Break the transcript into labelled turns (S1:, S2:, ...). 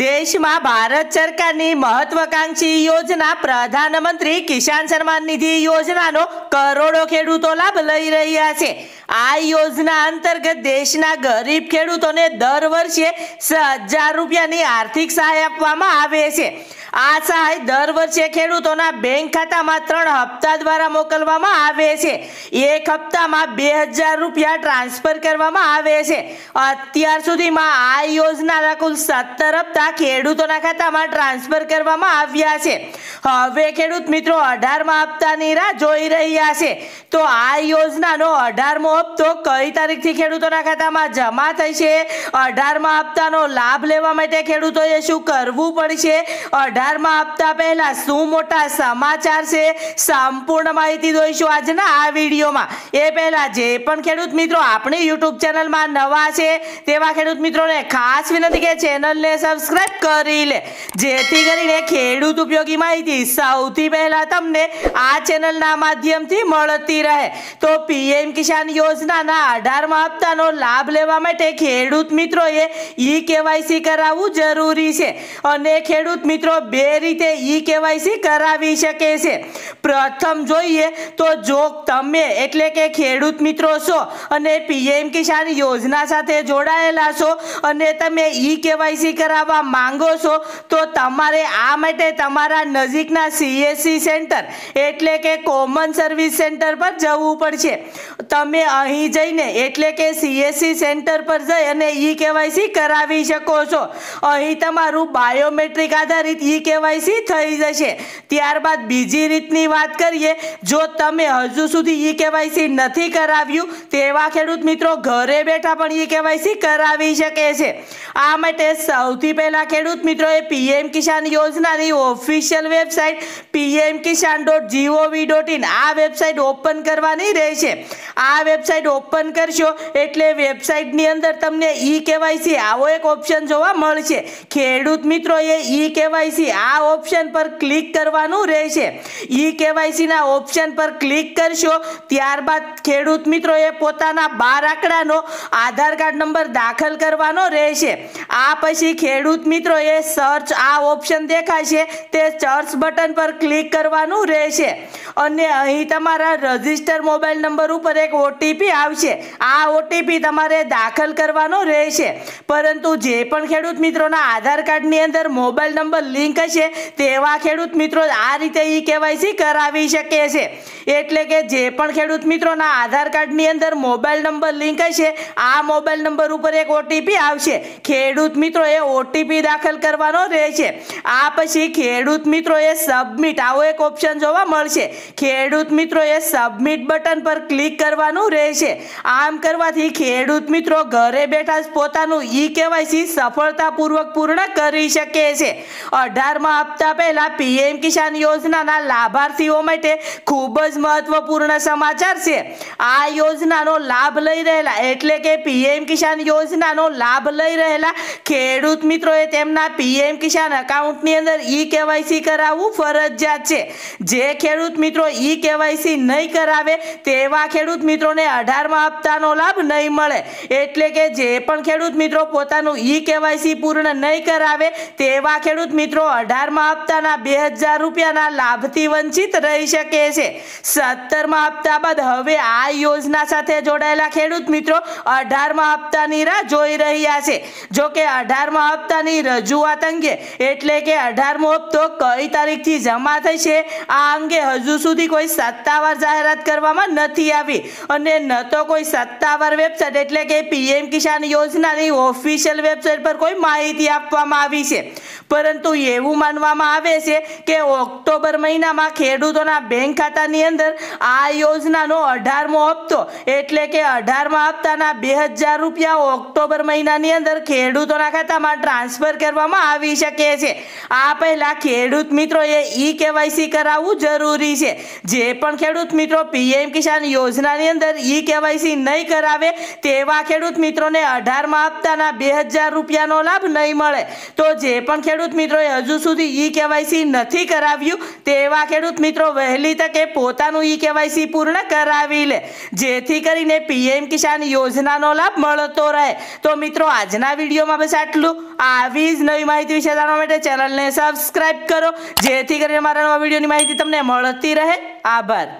S1: દેશમાં ભારત સરકારની મહત્વાકાંક્ષી યોજના પ્રધાનમંત્રી કિસાન સન્માન નિધિ યોજનાનો કરોડો ખેડૂતો લાભ લઈ રહ્યા છે આ યોજના અંતર્ગત દેશના ગરીબ ખેડૂતોને દર વર્ષે હજાર રૂપિયાની આર્થિક સહાય આપવામાં આવે છે આ સહાય દર વર્ષે ખેડૂતોના બેંક ખાતામાં ત્રણ હપ્તા દ્વારા મોકલવામાં આવે છે એક હપ્તામાં બે હજાર રૂપિયા ટ્રાન્સફર કરવામાં આવે છે અત્યાર સુધીમાં આ યોજનાના કુલ સત્તર હપ્તા ખેડૂતોના ખાતામાં ટ્રાન્સફર કરવામાં આવ્યા છે હવે ખેડૂત મિત્રો અઢારમા હપ્તાની રાહ જોઈ રહ્યા છે તો આ યોજનાનો અઢારમો હપ્તો કઈ તારીખથી ખેડૂતોના ખાતામાં જમા થશે અઢારમા હપ્તાનો લાભ લેવા માટે ખેડૂતોએ શું કરવું પડશે અઢાર વધારમાં આપતા પહેલા શું મોટા સમાચાર છે સંપૂર્ણ માહિતી જોઈશું આજના આ વિડીયોમાં એ પહેલા જે પણ ખેડૂત મિત્રો આપણી યુટ્યુબ ચેનલમાં નવા છે તેવા ખેડૂત મિત્રોને ખાસ વિનંતી કે ચેનલને સબસ્ક્રાઈબ કરી લે જેથી કરીને ખેડૂત ઉપયોગી માહિતી સૌથી પહેલા તમને આ ચેનલના માધ્યમથી મળતી રહે તો પીએમ કિસાન યોજનાના અઢારમાં હપ્તાનો લાભ લેવા માટે ખેડૂત મિત્રોએ ઈ કેવાયસી કરાવવું જરૂરી છે અને ખેડૂત મિત્રો બે રીતે ઈ કેવાયસી કરાવી શકે છે પ્રથમ જોઈએ તો જો તમે એટલે કે ખેડૂત મિત્રો છો અને પીએમ કિસાન યોજના સાથે જોડાયેલા છો અને તમે ઈ કેવાયસી કરાવવા માંગો છો તો તમારે આ માટે તમારા નજીકના સીએસસી સેન્ટર એટલે કે કોમન સર્વિસ સેન્ટર પર જવું પડશે તમે અહીં જઈને એટલે કે સીએસસી સેન્ટર પર જઈ અને ઈ કેવાયસી કરાવી શકો છો અહીં તમારું બાયોમેટ્રિક આધારિત ઈ કેવાયસી થઈ જશે ત્યારબાદ બીજી રીતની વાત કરીએ જો તમે હજુ સુધી ઈ કેવાયસી નથી કરાવ્યું તેવા ખેડૂત મિત્રો ઘરે બેઠા પણ ઈ કેવાયસી કરાવી શકે છે આ માટે સૌથી પહેલા ખેડૂત મિત્રોએ પીએમ કિસાન યોજનાની official website PM Kisan dot G O V dot in આ વેબસાઇટ ઓપન કરવાની રહેશે આ વેબસાઇટ ઓપન કરશો એટલે વેબસાઇટની અંદર તમને ઈ કેવાયસી આવો એક ઓપ્શન જોવા મળશે ખેડૂત મિત્રો એ ઈ કેવાયસી આ ઓપ્શન પર ક્લિક કરવાનું રહેશે ઈ કેવાયસીના ઓપ્શન પર ક્લિક કરશો ત્યારબાદ ખેડૂત મિત્રો એ પોતાના બાર આંકડાનો આધાર કાર્ડ નંબર દાખલ કરવાનો રહેશે આ પછી ખેડૂત મિત્રો એ સર્ચ આ ઓપ્શન દેખાશે તે સર્ચ બટન પર ક્લિક કરવાનું રહેશે અને અહીં તમારા રજિસ્ટર મોબાઈલ નંબર ઉપર એક ઓટીપી આવશે આ ઓટીપી તમારે દાખલ કરવાનો રહેશે પરંતુ જે પણ ખેડૂત મિત્રોના આધાર કાર્ડની અંદર મોબાઈલ નંબર લિંક હશે તેવા ખેડૂત મિત્રો આ રીતે ઈ કેવાયસી કરાવી શકે છે એટલે કે જે પણ ખેડૂત મિત્રોના આધાર કાર્ડની અંદર મોબાઈલ નંબર લિંક હશે આ મોબાઈલ નંબર ઉપર એક ઓટીપી આવશે ખેડૂત મિત્રો એ ઓટીપી દાખલ કરવાનો રહેશે આ પછી ખેડૂત મિત્રો એ સબમિટ આવો એક ઓપ્શન જોવા મળશે ખેડૂત મિત્રો એ સબમિટ બટન પર ક્લિક કરવાનું રહેશે આમ કરવાથી ખેડૂત મિત્રો ઘરે બેઠા જ પોતાનું ઈ ઈ કેવાયસી સફળતાપૂર્વક પૂર્ણ કરી શકે છે અઢારમા હપ્તા પહેલા પીએમ કિસાન યોજનાના લાભાર્થીઓ માટે ખૂબ જ મહત્વપૂર્ણ સમાચાર છે આ યોજનાનો લાભ લઈ રહેલા એટલે કે પીએમ કિસાન યોજનાનો લાભ લઈ રહેલા ખેડૂત મિત્રોએ તેમના પીએમ કિસાન એકાઉન્ટની અંદર ઈ કેવાયસી કરાવવું ફરજિયાત છે જે ખેડૂત મિત્રો ઈ કેવાયસી નહીં કરાવે તેવા ખેડૂત મિત્રોને અઢારમા હપ્તાનો લાભ નહીં મળે એટલે કે જે પણ ખેડૂત મિત્રો મિત્રો પોતાનું ઈ કેવાયસી પૂર્ણ નહીં કરાવે તેવા ખેડૂત મિત્રો અઢારમા હપ્તાના બે હજાર રૂપિયાના લાભથી વંચિત રહી શકે છે સત્તરમા હપ્તા બાદ હવે આ યોજના સાથે જોડાયેલા ખેડૂત મિત્રો અઢારમાં હપ્તાની રાહ જોઈ રહ્યા છે જો કે અઢારમાં હપ્તાની રજૂઆત અંગે એટલે કે અઢારમો હપ્તો કઈ તારીખથી જમા થઈ છે આ અંગે હજુ સુધી કોઈ સત્તાવાર જાહેરાત કરવામાં નથી આવી અને ન તો કોઈ સત્તાવાર વેબસાઇટ એટલે કે પીએમ કિસાન યોજનાની ઓફિશિયલ વેબસાઇટ પર કોઈ માહિતી આપવામાં આવી છે પરંતુ એવું માનવામાં આવે છે કે ઓક્ટોબર મહિનામાં ખેડૂતોના બેંક ખાતાની અંદર આ યોજનાનો અઢારમો હપ્તો એટલે કે અઢારમા હપ્તાના બે હજાર રૂપિયા ઓક્ટોબર મહિનાની અંદર ખેડૂતોના ખાતામાં ટ્રાન્સફર કરવામાં આવી શકે છે આ પહેલાં ખેડૂત મિત્રોએ ઈ કેવાયસી કરાવવું જરૂરી છે જે પણ ખેડૂત મિત્રો પીએમ કિસાન યોજનાની અંદર ઈ કેવાયસી નહીં કરાવે તેવા ખેડૂત મિત્રોને અઢારમા હપ્તાના મહિનાના બે હજાર રૂપિયાનો લાભ નહીં મળે તો જે પણ ખેડૂત મિત્રોએ હજુ સુધી ઈ કેવાયસી નથી કરાવ્યું તેવા ખેડૂત મિત્રો વહેલી તકે પોતાનું ઈ કેવાયસી પૂર્ણ કરાવી લે જેથી કરીને પીએમ કિસાન યોજનાનો લાભ મળતો રહે તો મિત્રો આજના વિડીયોમાં બસ આટલું આવી જ નવી માહિતી વિશે જાણવા માટે ચેનલને સબસ્ક્રાઈબ કરો જેથી કરીને મારા નવા વિડીયોની માહિતી તમને મળતી રહે આભાર